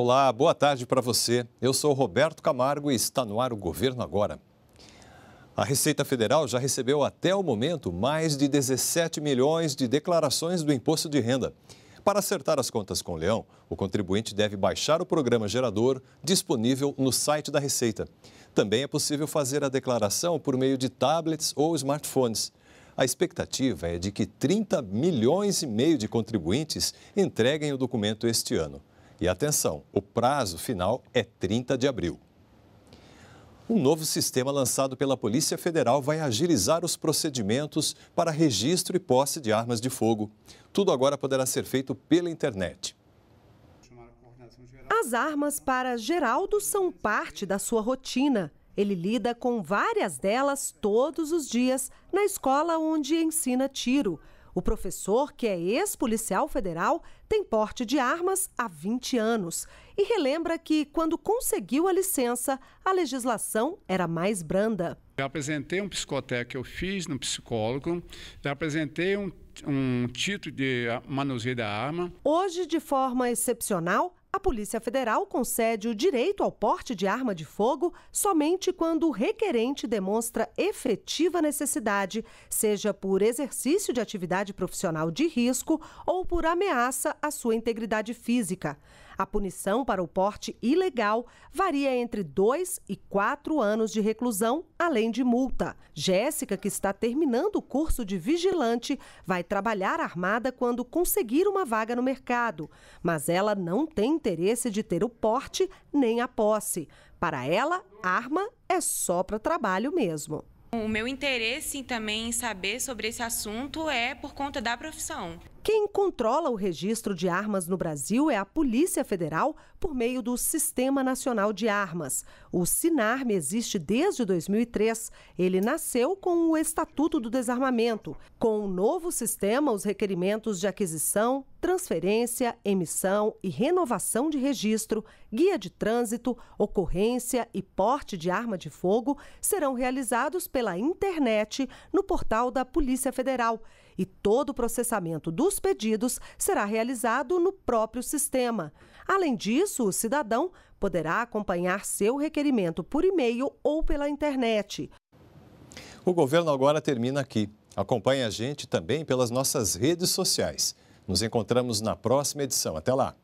Olá, boa tarde para você. Eu sou Roberto Camargo e está no ar o Governo Agora. A Receita Federal já recebeu até o momento mais de 17 milhões de declarações do imposto de renda. Para acertar as contas com o Leão, o contribuinte deve baixar o programa gerador disponível no site da Receita. Também é possível fazer a declaração por meio de tablets ou smartphones. A expectativa é de que 30 milhões e meio de contribuintes entreguem o documento este ano. E atenção, o prazo final é 30 de abril. Um novo sistema lançado pela Polícia Federal vai agilizar os procedimentos para registro e posse de armas de fogo. Tudo agora poderá ser feito pela internet. As armas para Geraldo são parte da sua rotina. Ele lida com várias delas todos os dias na escola onde ensina tiro. O professor, que é ex-policial federal, tem porte de armas há 20 anos e relembra que, quando conseguiu a licença, a legislação era mais branda. Já apresentei um psicotec que eu fiz no psicólogo, já apresentei um, um título de ah, manuseio da arma. Hoje, de forma excepcional, a Polícia Federal concede o direito ao porte de arma de fogo somente quando o requerente demonstra efetiva necessidade, seja por exercício de atividade profissional de risco ou por ameaça à sua integridade física. A punição para o porte ilegal varia entre dois e quatro anos de reclusão, além de multa. Jéssica, que está terminando o curso de vigilante, vai trabalhar armada quando conseguir uma vaga no mercado, mas ela não tem interesse de ter o porte nem a posse. Para ela, arma é só para trabalho mesmo. O meu interesse também em saber sobre esse assunto é por conta da profissão. Quem controla o registro de armas no Brasil é a Polícia Federal por meio do Sistema Nacional de Armas. O SINARM existe desde 2003. Ele nasceu com o Estatuto do Desarmamento. Com o novo sistema, os requerimentos de aquisição, transferência, emissão e renovação de registro, guia de trânsito, ocorrência e porte de arma de fogo serão realizados pela internet no portal da Polícia Federal e todo o processamento dos pedidos será realizado no próprio sistema. Além disso, o cidadão poderá acompanhar seu requerimento por e-mail ou pela internet. O governo agora termina aqui. Acompanhe a gente também pelas nossas redes sociais. Nos encontramos na próxima edição. Até lá!